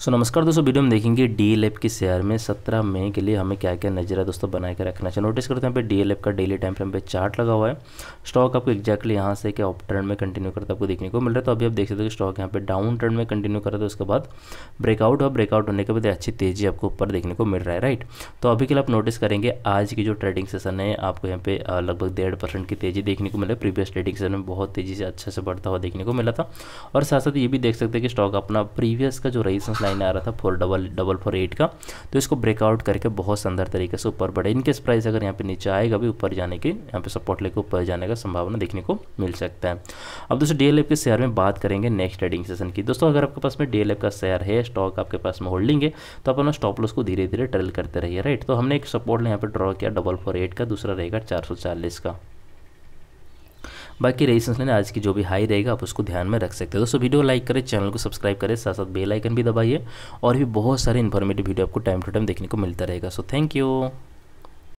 सो so, नमस्कार दोस्तों video में देखेंगे डी एल एफ के शेयर में सत्रह मई के लिए हमें क्या क्या नजरा दोस्तों बना के रखना चाहिए नोटिस करते हैं पे डी एल एफ का डेली टाइम फ्रेम पे चार्ट लगा हुआ है स्टॉक आपको एक्जैक्टली यहाँ से क्या अप ट्रेंड में कंटिन्यू करता आपको देखने को मिल रहा है तो अभी आप देख सकते हो स्टॉक यहाँ पे डाउन ट्रेंड में कंटिन्यू करा तो उसके बाद ब्रेकआउट और ब्रेकआउट होने के बाद अच्छी तेजी आपको ऊपर देखने को मिल रहा है राइट तो अभी के लिए आप नोटिस करेंगे आज की जो ट्रेडिंग सेशन है आपको यहाँ पे लगभग डेढ़ परसेंट की तेजी देखने को मिला प्रीवियस ट्रेडिंग सेशन में बहुत तेजी से अच्छे से बढ़ता हुआ देखने को मिला था और साथ साथ ये भी देख सकते हैं कि स्टॉक अपना प्रीवियस का जो रजिस्टेंस लाइन आ रहा था four double double four eight का तो इसको ब्रेकआउट करके बहुत शानदार तरीके से ऊपर बढ़े इनकेस प्राइस अगर यहाँ पे नीचे आएगा भी ऊपर जाने की यहाँ पे सपोर्ट लेकर ऊपर जाने का संभावना देखने को मिल सकता है अब दोस्तों डी के शेयर में बात करेंगे नेक्स्ट ट्रेडिंग सेशन की दोस्तों अगर आपके पास में डी का शेयर है स्टॉक आपके पास में होल्डिंग है तो अपना स्टॉप लॉस को धीरे धीरे ट्रेल करते रहिए राइट तो हमने एक सपोर्ट यहाँ पर ड्रॉ किया डबल का दूसरा रहेगा चार का बाकी रेजिस्टेंस लाइन आज की जो भी हाई रहेगा आप उसको ध्यान में रख सकते हैं दोस्तों वीडियो लाइक करें चैनल को सब्सक्राइब करें साथ साथ बेल आइकन भी दबाइए और भी बहुत सारे इन्फॉर्मेटिव वीडियो आपको टाइम टू टाइम देखने को मिलता रहेगा सो थैंक यू